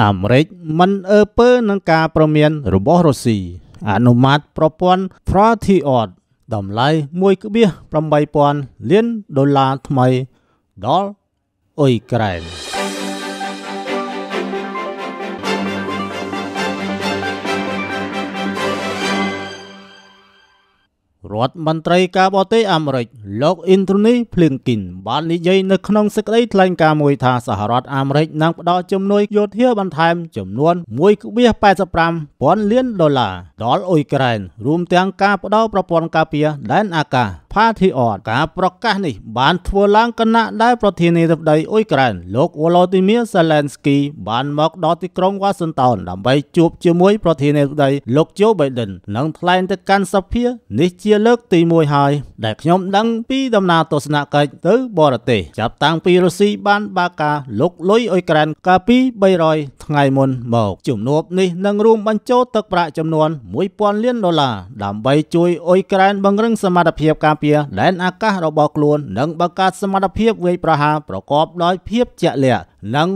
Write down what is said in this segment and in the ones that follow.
អាមេរិកមិនអើពើនឹងការប្រមានរបស់រុស្ស៊ីអនុម័តប្រព័ន្ធ Frontier តម្លៃ1.8000លានដុល្លារថ្មីដល់អ៊ុយក្រែន។រដ្ឋមន្ត្រីការបរទេសអាមេរិកលោកអ៊ីនទ្រូនីភ្លៀងគីនបាននិយាយនៅក្នុងសេចក្តីថ្លែងការណ៍មួយថាសហរដ្ឋអាមេរិកនឹងផ្តល់ជំនួយយោធាបន្ថែមចំនួន1.85ពាន់លានដុល្លារដល់អ៊ុយក្រែនរួមទាំងការផ្តល់ប្រព័ន្ធការពារដែនអាកាស Patriot ការប្រកាសនេះ បានធ្វើឡើងគណៈដែលប្រធានាធិបតីអ៊ុយក្រែនលោក Volodymyr Zelensky បានមកដល់ទីក្រុង Washington ដើម្បីជួបជាមួយប្រធានាធិបតីលោក Joe Biden និងថ្លែងទៅកាន់សភានេះជាលើកទី1ហើយ ដែលខ្ញុំ ដឹងពីដំណើរទស្សនកិច្ចទៅបរទេសចាប់តាំងពីរុស្ស៊ីបានបាការលុកលុយអ៊ុយក្រែនកាលពី300ថ្ងៃមុនមកជំនួបនេះនឹងរួមបញ្ចូលទឹកប្រាក់ចំនួន1000លានដុល្លារដើម្បីជួយអ៊ុយក្រែនបង្រឹងសមត្ថភាពការពារដែនអាកាសរបស់ខ្លួននិងបង្កើតសមត្ថភាពវាយប្រហារប្រកបដោយភាពជាក់លាក់និង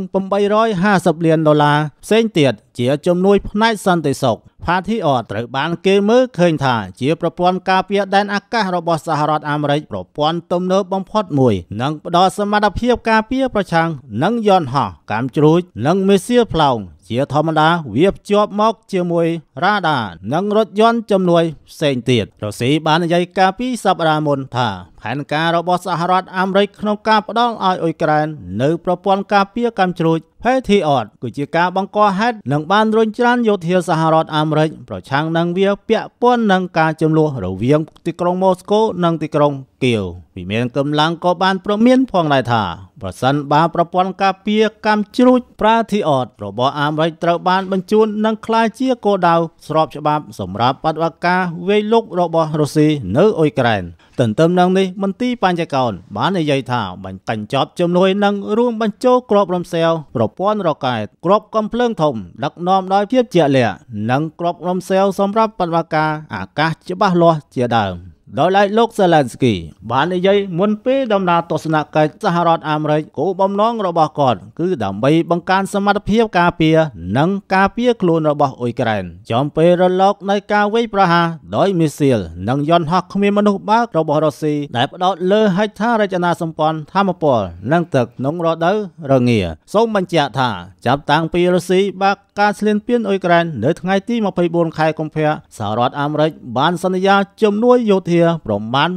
850លានដុល្លារផ្សេងទៀតជាជំនួយ ផ្នែកសន្តិសុខផាធីអត្រូវបានគេមើលឃើញថាជាប្រព័ន្ធការពារដែនអាកាសរបស់សហរដ្ឋអាមេរិកប្រព័ន្ធទំនើបបំផុតមួយ និងផ្ដល់សមត្ថភាពការពារប្រឆាំងនឹងយន្តហោះកាំជ្រួច និងមេសៀលផ្លោងជាធម្មតាវាភ្ជាប់មកជាមួយរ៉ាដា និងរថយន្តជំនួយផ្សេងទៀតរុស្ស៊ីបាននិយាយកាលពីសប្តាហ៍មុនថាែនការរបស់សហរដ្ឋអាមេរិកក្នុងការផ្ដល់ឲ្យអ៊ុយក្រែននៅប្រព័ន្ធការពារកម្មជ្រួច Patriot គឺជាការបង្កហេតុនិងបានរុញច្រានយោធាសហរដ្ឋអាមេរិកប្រឆាំងនឹងវាពាក់ព័ន្ធនឹងការចំនួនរវាងទីក្រុងម៉ូស្គូនិងទីក្រុងគៀវវិមានកំឡាំងក៏បានប្រមានផងដែរថាប្រសិនបើប្រព័ន្ធការពារកម្មជ្រូចប្រាធីអតរបស់អាមេរិកត្រូវបានបញ្ជូននិងក្លាយជាគោលដៅស្របច្បាប់សម្រាប់បដិបត្តិការវាយលុករបស់រុស្ស៊ីនៅអ៊ុយក្រែនទន្ទឹមនឹងនេះមន្ទីរបញ្ញកោនបាននិយាយថាបញ្កញ្ចប់ជំនួយនិងរួមបញ្ចូលក្របរំសែលប្រព័ន្ធរកែតក្របកំភ្លើងធំដឹកនាំដោយភាពជាក់លាក់និងក្របរំសែលសម្រាប់បដិបត្តិការអាកាសច្បាស់លាស់ជាដើម។ដោយឡែកលោកសេឡែនស្គី បាននិយាយមុនពេលដំណើរទស្សនកិច្ចសហរដ្ឋអាមេរិកគោលបំណងរបស់គាត់គឺដើម្បីបង្កើនសមត្ថភាពការពារនិងការពារខ្លួនរបស់អ៊ុយក្រែនចំពេលរលកនៃការវាយប្រហារដោយមីស៊ីលនិងយន្តហោះគ្មានមនុស្សបើករបស់រុស្ស៊ីដែលផ្ដោតលើហេដ្ឋារចនាសម្ព័ន្ធធម្មពល និងទឹកក្នុងរដូវរងាសូមបញ្ជាក់ថាចាប់តាំងពីរុស្ស៊ីបាក់ការឈ្លានពានអ៊ុយក្រែននៅថ្ងៃទី24ខែកុម្ភៈសហរដ្ឋអាមេរិកបានសន្យាជំនួយយោធាប្រមាណ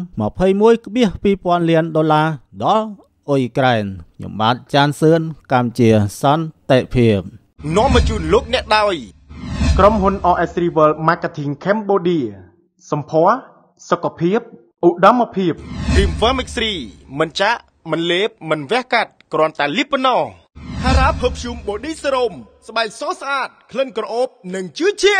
21.2000លានដុល្លារដល់អ៊ុយក្រែនខ្ញុំបាទចានសឿនកម្ពុជាសន្តិភាពនាំមកជូនលោកអ្នកដោយក្រុមហ៊ុន OS Rival Marketing Cambodia សម្ភារសុខភាពឧត្តមភាព Dreamworm X3 មិនចាក់មិនលេបមិនវះកាត់គ្រាន់តែលាបប៉ុណ្ណោះ Hara Perfume Body Serum ស្បែកសស្អាតក្លិនក្រអូបនិងជឿជា